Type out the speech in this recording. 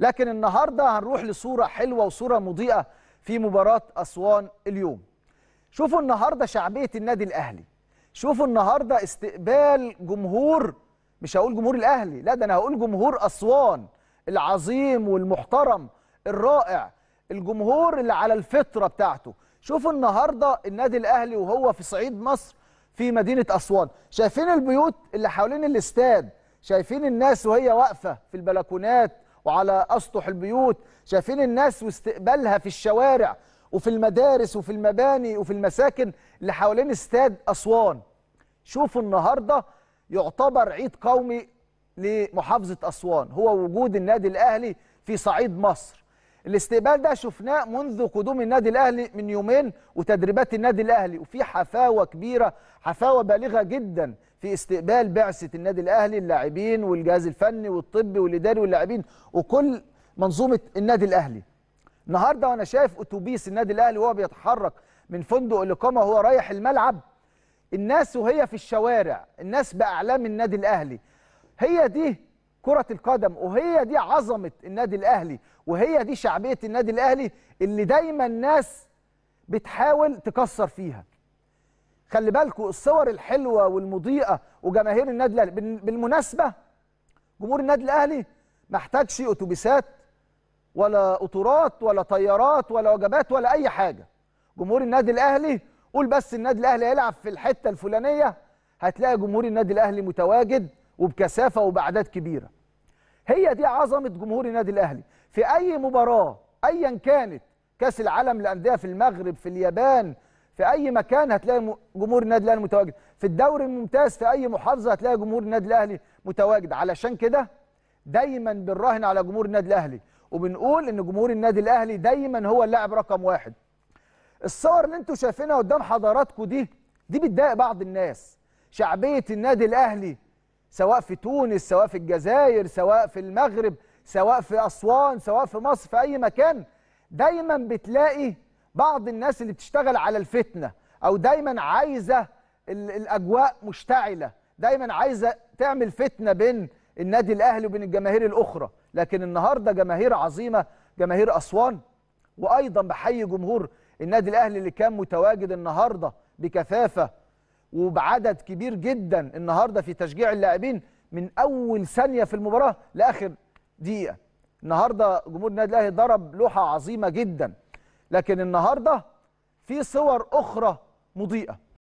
لكن النهارده هنروح لصوره حلوه وصوره مضيئه في مباراه اسوان اليوم شوفوا النهارده شعبيه النادي الاهلي شوفوا النهارده استقبال جمهور مش هقول جمهور الاهلي لا ده انا هقول جمهور اسوان العظيم والمحترم الرائع الجمهور اللي على الفطره بتاعته شوفوا النهارده النادي الاهلي وهو في صعيد مصر في مدينه اسوان شايفين البيوت اللي حوالين الاستاد شايفين الناس وهي واقفه في البلكونات وعلى أسطح البيوت شايفين الناس واستقبالها في الشوارع وفي المدارس وفي المباني وفي المساكن اللي حوالين استاد أسوان شوفوا النهاردة يعتبر عيد قومي لمحافظة أسوان هو وجود النادي الأهلي في صعيد مصر الاستقبال ده شفناه منذ قدوم النادي الأهلي من يومين وتدريبات النادي الأهلي وفي حفاوة كبيرة حفاوة بالغة جدا في استقبال بعثه النادي الاهلي اللاعبين والجهاز الفني والطبي والاداري واللاعبين وكل منظومه النادي الاهلي النهارده وانا شايف اتوبيس النادي الاهلي وهو بيتحرك من فندق الاقامه وهو رايح الملعب الناس وهي في الشوارع الناس باعلام النادي الاهلي هي دي كره القدم وهي دي عظمه النادي الاهلي وهي دي شعبيه النادي الاهلي اللي دايما الناس بتحاول تكسر فيها خلي بالكوا الصور الحلوه والمضيئه وجماهير النادي الاهلي بالمناسبه جمهور النادي الاهلي ما احتاجش اتوبيسات ولا قطورات ولا طيارات ولا وجبات ولا اي حاجه جمهور النادي الاهلي قول بس النادي الاهلي هيلعب في الحته الفلانيه هتلاقي جمهور النادي الاهلي متواجد وبكثافه وباعداد كبيره هي دي عظمه جمهور النادي الاهلي في اي مباراه ايا كانت كاس العالم للانديه في المغرب في اليابان في اي مكان هتلاقي جمهور النادي الاهلي متواجد في الدوري الممتاز في اي محافظه هتلاقي جمهور النادي الاهلي متواجد علشان كده دايما بنراهن على جمهور النادي الاهلي وبنقول ان جمهور النادي الاهلي دايما هو اللاعب رقم واحد الصور اللي انتم شايفينها قدام حضراتكم دي دي بتضايق بعض الناس شعبيه النادي الاهلي سواء في تونس سواء في الجزائر سواء في المغرب سواء في اسوان سواء في مصر في اي مكان دايما بتلاقي بعض الناس اللي بتشتغل على الفتنه او دايما عايزه الاجواء مشتعله دايما عايزه تعمل فتنه بين النادي الاهلي وبين الجماهير الاخرى لكن النهارده جماهير عظيمه جماهير اسوان وايضا بحيي جمهور النادي الاهلي اللي كان متواجد النهارده بكثافه وبعدد كبير جدا النهارده في تشجيع اللاعبين من اول ثانيه في المباراه لاخر دقيقه النهارده جمهور النادي الاهلي ضرب لوحه عظيمه جدا لكن النهارده في صور اخرى مضيئه